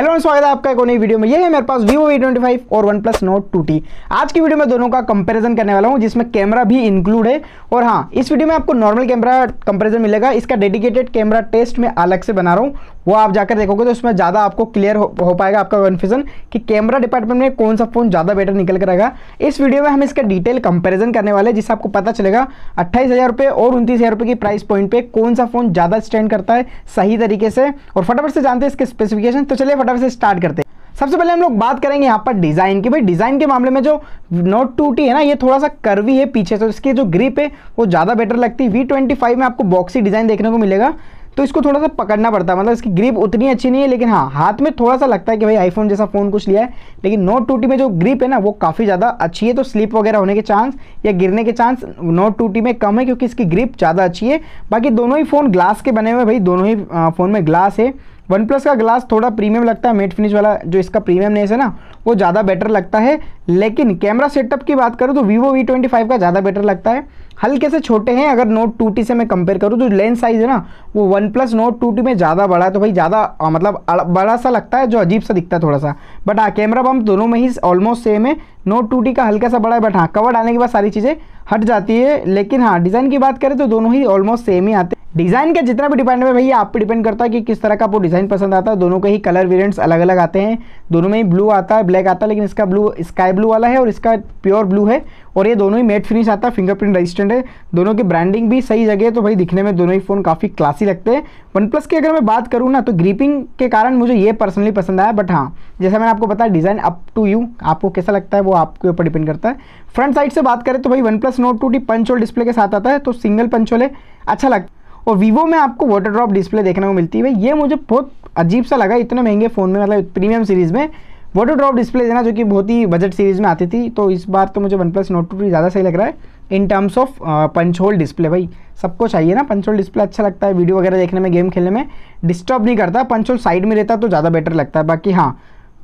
Hello everyone स्वागत है आपका एक नई वीडियो में ये है मेरे पास Vivo V25 और OnePlus Note 2T आज की वीडियो में दोनों का कंपैरिजन करने वाला हूँ जिसमें कैमरा भी इंक्लूड है और हाँ इस वीडियो में आपको नॉर्मल कैमरा कंपैरिजन मिलेगा इसका डेडिकेटेड कैमरा टेस्ट में अलग से बना रहा हूँ वो आप जाकर देखोगे तो उसमें ज़्यादा आपको क्लियर हो, हो पाएगा आपका कन्फ्यूजन कि कैमरा डिपार्टमेंट में कौन सा फ़ोन ज़्यादा बेटर निकल कर आएगा इस वीडियो में हम इसका डिटेल कंपैरिजन करने वाले हैं जिससे आपको पता चलेगा अट्ठाईस हज़ार रुपये और उनतीस हज़ार रुपये की प्राइस पॉइंट पे कौन सा फ़ोन ज़्यादा स्टैंड करता है सही तरीके से और फटाफट से जानते हैं इसके स्पेसिफिकेशन तो चलिए फटाफट से स्टार्ट करते हैं सबसे पहले हम लोग बात करेंगे यहाँ पर डिज़ाइन की भाई डिज़ाइन के मामले में जो नोट टूटी है ना ये थोड़ा सा कर्वी है पीछे से तो इसकी जो ग्रिप है वो ज़्यादा बेटर लगती है वी में आपको बॉक्सी डिज़ाइन देखने को मिलेगा तो इसको थोड़ा सा पकड़ना पड़ता है मतलब इसकी ग्रिप उतनी अच्छी नहीं है लेकिन हाँ हाथ में थोड़ा सा लगता है कि भाई आईफोन जैसा फ़ोन कुछ लिया है लेकिन नोट टूटी में जो ग्रिप है ना वो काफ़ी ज़्यादा अच्छी है तो स्लिप वगैरह होने के चांस या गिरने के चांस नोट टूटी में कम है क्योंकि इसकी ग्रिप ज़्यादा अच्छी है बाकी दोनों ही फ़ोन ग्लास के बने हुए भाई दोनों ही फ़ोन में ग्लास है वन प्लस का ग्लास थोड़ा प्रीमियम लगता है मेट फिनिश वाला जो इसका प्रीमियम नेस है ना वो ज़्यादा बेटर लगता है लेकिन कैमरा सेटअप की बात करूँ तो वीवो वी ट्वेंटी फाइव का ज़्यादा बेटर लगता है हल्के से छोटे हैं अगर नोट टू टी से मैं कंपेयर करूँ तो लेंस साइज़ है ना वो OnePlus Nord two T में ज़्यादा बड़ा है तो भाई ज़्यादा मतलब बड़ा सा लगता है जो अजीब सा दिखता है थोड़ा सा बट हाँ कैमरा बम दोनों में ही ऑलमोस्ट सेम है नोट टू टी का हल्का सा बड़ा है बट हाँ कवर डालने के बाद सारी चीज़ें हट जाती है लेकिन हाँ डिज़ाइन की बात करें तो दोनों ही ऑलमोस्ट सेम ही आते हैं डिज़ाइन का जितना भी डिपेंड है भैया आप पे डिपेंड करता है कि किस तरह का आपको डिज़ाइन पसंद आता है दोनों के ही कलर वेरिएंट्स अलग अलग आते हैं दोनों में ही ब्लू आता है ब्लैक आता है लेकिन इसका ब्लू स्काई ब्लू वाला है और इसका प्योर ब्लू है और ये दोनों ही मेट फिनिश आता है फिंगरप्रिंट रजिस्टेंट है दोनों की ब्रांडिंग भी सही जगह है तो भाई दिखने में दोनों ही फ़ोन काफ़ी क्लासी लगते हैं वन प्लस की अगर मैं बात करूँ ना तो ग्रीपिंग के कारण मुझे ये पर्सनली पसंद आया बट हाँ जैसा मैंने आपको बताया डिज़ाइन अप टू यू आपको कैसा लगता है वो आपके ऊपर डिपेंड करता है फ्रंट साइड से बात करें तो भाई OnePlus Nord two T punch hole display के साथ आता है तो सिंगल पंचोल है अच्छा लगता और वीवो में आपको वाटर ड्रॉप डिस्प्ले देखने को मिलती है भाई ये मुझे बहुत अजीब सा लगा इतने महंगे फ़ोन में मतलब प्रीमियम सीरीज़ में वाटर ड्रॉप डिस्प्ले देना जो कि बहुत ही बजट सीरीज़ में आती थी तो इस बार तो मुझे वन प्लस नोट टू ज़्यादा सही लग रहा है in terms of punch hole display भाई सबको चाहिए ना पंच होल डिस्प्ले अच्छा लगता है वीडियो वगैरह देखने में गेम खेलने में डिस्टर्ब नहीं करता पंच होल साइड में रहता तो ज़्यादा बेटर लगता है बाकी हाँ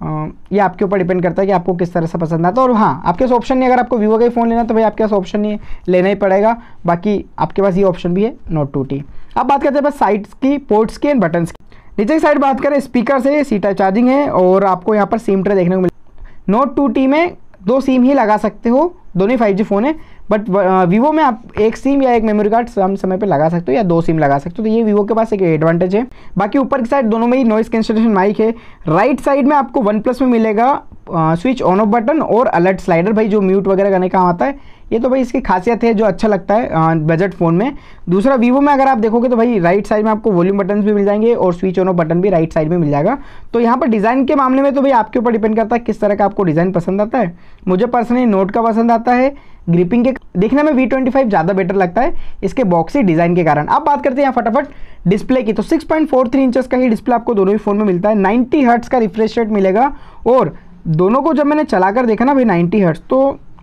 uh, ये आपके ऊपर डिपेंड करता है कि आपको किस तरह से पसंद आता है और हाँ आपके पास ऑप्शन नहीं अगर आपको वीवो का ही फ़ोन लेना तो भाई आपके पास ऑप्शन नहीं है लेना ही पड़ेगा बाकी आपके पास ये ऑप्शन भी है नोट टू टी अब बात करते हैं बस साइट्स की पोर्ट्स की एंड बटन्स की नीचे की साइड बात करें स्पीकर से सीटा चार्जिंग है और आपको यहाँ पर सिम ट्रे देखने को मिले नोट टू टी में दो सिम ही लगा सकते हो दोनों ही फाइव जी फ़ोन है बट वीवो में आप एक सिम या एक मेमोरी कार्ड सम समय पे लगा सकते हो या दो सिम लगा सकते हो तो ये वीवो के पास एक एडवांटेज है बाकी ऊपर की साइड दोनों में ही नॉइस कैंसलेशन माइक है राइट साइड में आपको वन प्लस में मिलेगा स्विच ऑन ऑफ बटन और अलर्ट स्लाइडर भाई जो म्यूट वगैरह करने काम आता है ये तो भाई इसकी खासियत है जो अच्छा लगता है बजट फ़ोन में दूसरा वीवो में अगर आप देखोगे तो भाई राइट साइड में आपको वॉल्यूम बटन भी मिल जाएंगे और स्विच ऑन ऑफ बटन भी राइट साइड में मिल जाएगा तो यहाँ पर डिज़ाइन के मामले में तो भाई आपके ऊपर डिपेंड करता है किस तरह का आपको डिज़ाइन पसंद आता है मुझे पर्सनली नोट का पसंद आता है ग्रिपिंग के देखने में वी ट्वेंटी फाइव ज़्यादा बेटर लगता है इसके बॉक्सी डिज़ाइन के कारण अब बात करते हैं यहाँ फटाफट डिस्प्ले की तो सिक्स पॉइंट फोर थ्री का ही डिस्प्ले आपको दोनों ही फ़ोन में मिलता है नाइन्टी हर्ट्स का रिफ्रेश रेट मिलेगा और दोनों को जब मैंने चलाकर देखा ना भाई नाइन्टी हर्ट्स तो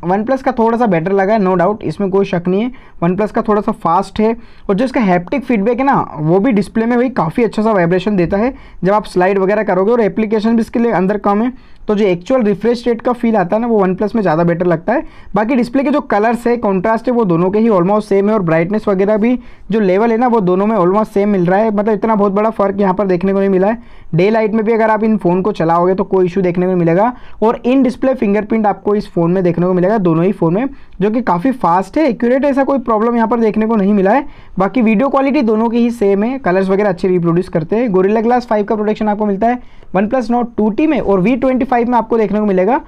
वन प्लस का थोड़ा सा बेटर लगा है नो डाउट इसमें कोई शक नहीं है वन प्लस का थोड़ा सा फास्ट है और जो इसका हैप्टिक फीडबैक है ना वो भी डिस्प्ले में भाई काफ़ी अच्छा सा वाइब्रेशन देता है जब आप स्लाइड वगैरह करोगे और एप्लीकेशन भी इसके लिए अंदर कम है तो जो एक्चुअल रिफ्रेश रेट का फील आता है ना वो वन प्लस में ज़्यादा बेटर लगता है बाकी डिस्प्ले के जो कलर्स है कॉन्ट्रास्ट है वो दोनों के ही ऑलमोस्ट सेम है और ब्राइटनेस वगैरह भी जो लेवल है ना वो दोनों में ऑलमोस्ट सेम मिल रहा है मतलब इतना बहुत बड़ा फ़र्क यहाँ पर देखने को नहीं मिला है डे लाइट में भी अगर आप इन फ़ोन को चलाओगे तो कोई इशू देखने को मिलेगा और इन डिस्प्ले फिंगरप्रिंट आपको इस फ़ोन में देखने को मिलेगा दोनों ही फ़ोन में जो कि काफ़ी फास्ट है एक्यूरेट ऐसा कोई प्रॉब्लम यहाँ पर देखने को नहीं मिला है बाकी वीडियो क्वालिटी दोनों की ही सेम है कलर्स वगैरह अच्छे रिप्रोड्यूस करते हैं गोरिल्ला ग्लास फाइव का प्रोडक्शन आपको मिलता है वन प्लस नोट टू में और वी में आपको देखने को मिलेगा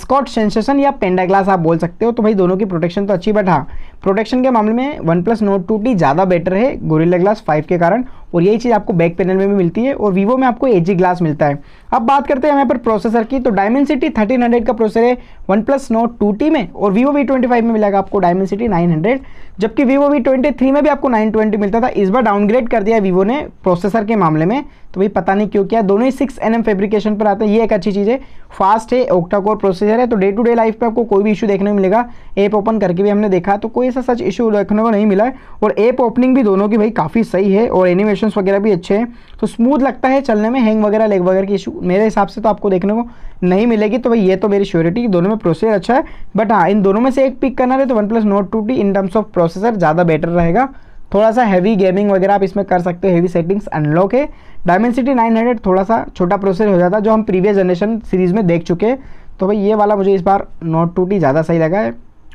स्कॉट सेंसेशन या पेंडा ग्लास आप बोल सकते हो तो भाई दोनों की प्रोटेक्शन तो अच्छी बट हाँ प्रोटेक्शन के मामले में OnePlus Nord two T ज़्यादा बेटर है गोरिल्ला ग्लास फाइव के कारण और यही चीज़ आपको बैक पैनल में भी मिलती है और वीवो में आपको एच ग्लास मिलता है अब बात करते हैं हमें पर प्रोसेसर की तो डायमेंड सिटी थर्टीन हंड्रेड का प्रोसेसर है OnePlus Nord two T में और वीवो वी ट्वेंटी फाइव में मिलेगा आपको डायमेंड सिटी नाइन हंड्रेड जबकि वीवो वी ट्वेंटी थ्री में भी आपको नाइन ट्वेंटी मिलता था इस बार डाउनग्रेड कर दिया वीवो ने प्रोसेसर के मामले में तो भाई पता नहीं क्यों किया दोनों ही सिक्स एन फेब्रिकेशन पर आते हैं ये एक अच्छी चीज़ है फास्ट है ओक्टा कोर प्रोसेसर है तो डे टू डे लाइफ पे आपको कोई भी इशू देखने को मिलेगा ऐप ओपन करके भी हमने देखा तो कोई ऐसा सच इशू देखने को नहीं मिला है और ऐप ओपनिंग भी दोनों की भाई काफ़ी सही है और एनिमेशन ऑप्शन वगैरह भी अच्छे हैं तो स्मूथ लगता है चलने में हैंग वगैरह लेग वगैरह की इशू मेरे हिसाब से तो आपको देखने को नहीं मिलेगी तो भाई ये तो मेरी श्योरिटी दोनों में प्रोसेसर अच्छा है बट हाँ इन दोनों में से एक पिक करना है तो OnePlus Nord two T in terms of processor ज़्यादा बेटर रहेगा थोड़ा सा हैवी गेमिंग वगैरह आप इसमें कर सकते हो हैवी सेटिंग्स अनलॉक है डायमेंसिटी हंड्रेड थोड़ा सा छोटा प्रोसेसर हो जाता है जो हम प्रीवियस जनरेशन सीरीज़ में देख चुके हैं तो भाई ये वाला मुझे इस बार नोट टू टी ज़्यादा सही लगा है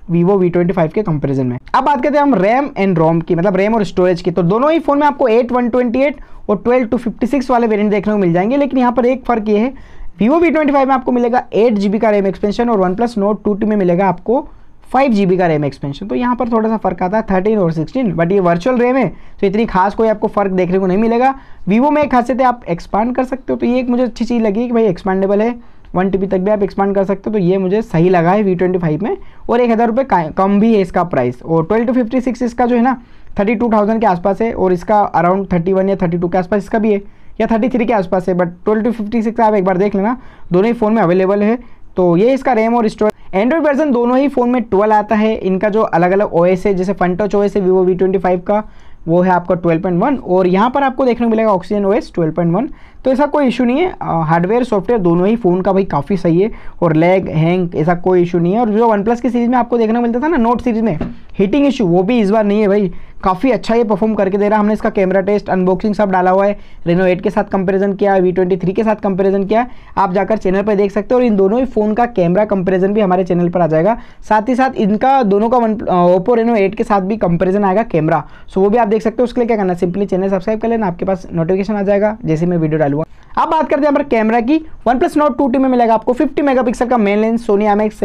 वीवो वी ट्वेंटी फाइव के कंपेरिजन में अब बात करते हैं हम रैम एंड रोम की मतलब रैम और स्टोरेज की तो दोनों ही फोन में आपको एट वन ट्वेंटी एट और ट्वेल्व टू फिफ्टी सिक्स वाले वेरियंट देखने को मिल जाएंगे लेकिन यहाँ पर एक फर्क ये है वीवो वी ट्वेंटी फाइव में आपको मिलेगा एट जी का रैम एक्सपेंशन और वन प्लस नोट टू में मिलेगा आपको फाइव जी का रैम एक्सपेंशन तो यहाँ पर थोड़ा सा फर्क आता है थर्टीन और सिक्सटीन बट ये वर्चुअल रैम है तो इतनी खास कोई आपको फर्क देखने को नहीं मिलेगा वीवो में एक खासियत है आप एक्सपांड कर सकते हो तो ये एक मुझे अच्छी चीज़ लगी कि भाई एक्सपांडेबल है वन टी तक भी आप एक्सपांड कर सकते हो तो ये मुझे सही लगा है वी ट्वेंटी फाइव में और एक हज़ार रुपये कम भी है इसका प्राइस और ट्वेल्व टू फिफ्टी सिक्स इसका जो है ना थर्टी टू थाउजेंड के आसपास है और इसका अराउंड थर्टी वन या थर्टी टू के आसपास इसका भी है या थर्टी थ्री के आसपास है but twelve two fifty six आप एक बार देख लेना दोनों ही फ़ोन में अवेलेबल है तो ये इसका रैम और स्टोरेज एंड्रॉइड वर्जन दोनों ही फ़ोन में ट्वेल्व आता है इनका जो अलग अलग ओएस है जैसे फन टच ओएस है वीवो वी ट्वेंटी फाइव का वो है आपका 12.1 और यहाँ पर आपको देखने को मिलेगा ऑक्सीजन ओएस 12.1 तो ऐसा कोई इशू नहीं है हार्डवेयर सॉफ्टवेयर दोनों ही फ़ोन का भाई काफ़ी सही है और लैग हैंग ऐसा कोई इशू नहीं है और जो वन प्लस की सीरीज़ में आपको देखने को मिलता था ना नोट सीरीज़ में हीटिंग इशू वो भी इस बार नहीं है भाई काफ़ी अच्छा ये परफॉर्म करके दे रहा है हमने इसका कैमरा टेस्ट अनबॉक्सिंग सब डाला हुआ है रेनो 8 के साथ कंपैरिजन किया है वी ट्वेंटी थ्री के साथ कंपैरिजन किया आप जाकर चैनल पर देख सकते हो और इन दोनों ही फ़ोन का कैमरा कंपैरिजन भी हमारे चैनल पर आ जाएगा साथ ही साथ इनका दोनों का वन ओप्पो रेनो एट के साथ भी कंपेरिजन आएगा कैमरा सो वो भी आप देख सकते हो उसके लिए क्या करना सिंपली चैनल सब्सक्राइब कर लेना आपके पास नोटिफिकेशन आ जाएगा जैसे मैं वीडियो डालूंगा अब बात करते हैं कैमरा की वन प्लस नोट टू में मिलेगा आपको फिफ्टी मेगा का main lens Sony M X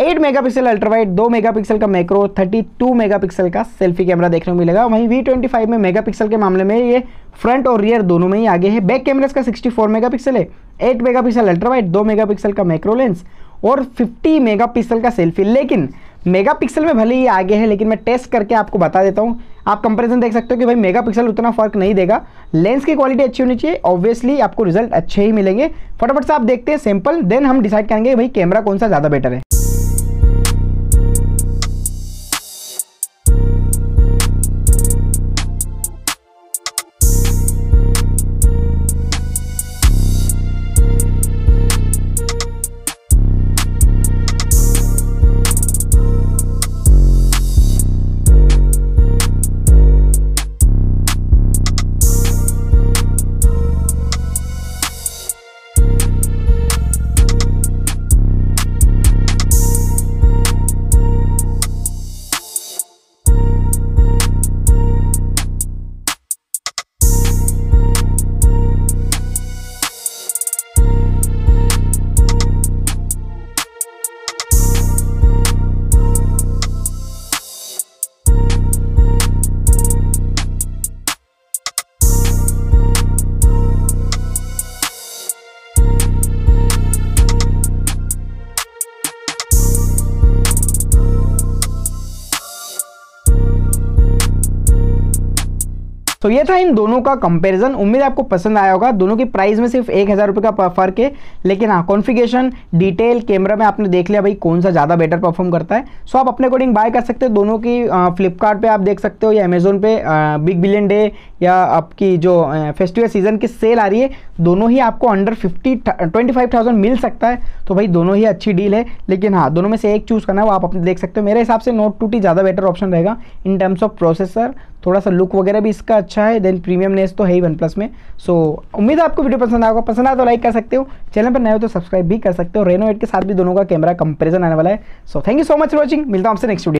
8 megapixel ultrawide 2 megapixel का मैक्रो 32 मेगापिक्सल का सेल्फी कैमरा देखने को मिलेगा वहीं V25 में मेगापिक्सल के मामले में ये फ्रंट और रियर दोनों में ही आगे है बैक कैमरा का 64 मेगापिक्सल है 8 मेगापिक्सल अल्ट्रावाइट 2 मेगापिक्सल का मैक्रो लेंस और 50 मेगापिक्सल का सेल्फी लेकिन मेगापिक्सल में भले ही आगे है लेकिन मैं टेस्ट करके आपको बता देता हूँ आप कंपेरिजन देख सकते हो कि भाई मेगापिक्सल उतना फ़र्क नहीं देगा लेंस की क्वालिटी अच्छी होनी चाहिए ऑब्वियसली आपको रिजल्ट अच्छे ही मिलेंगे फटाफट से आप देखते हैं सैंपल देन हम डिसाइड करेंगे भाई कैमरा कौन सा ज़्यादा बेटर है तो ये था इन दोनों का कंपैरिजन उम्मीद आपको पसंद आया होगा दोनों की प्राइस में सिर्फ एक हज़ार रुपये का फ़र्क है लेकिन हाँ कॉन्फिगेशन डिटेल कैमरा में आपने देख लिया भाई कौन सा ज़्यादा बेटर परफॉर्म करता है सो आप अपने अकॉर्डिंग बाय कर सकते हो दोनों की फ्लिपकार्ट आप देख सकते हो या अमेजोन पे बिग बिलियन डे या आपकी जो फेस्टिवल सीज़न की सेल आ रही है दोनों ही आपको under fifty twenty five thousand मिल सकता है तो भाई दोनों ही अच्छी डील है लेकिन हाँ दोनों में से एक चूज़ करना है वो आप अपने देख सकते हो मेरे हिसाब से नोट टू टी ज़्यादा बेटर ऑप्शन रहेगा इन टर्म्स ऑफ प्रोसेसर थोड़ा सा लुक वगैरह भी इसका अच्छा है देन नेस तो है ही वन प्लस में सो so, उम्मीद है आपको वीडियो पसंद आएगा पसंद आया तो लाइक कर सकते हो चैनल पर नए हो तो सब्सक्राइब भी कर सकते हो रेनो एट के साथ भी दोनों का कैमरा कंपेरिजन आने वाला है so thank you so much for watching मिलता हूँ आपसे नेक्स्ट वीडियो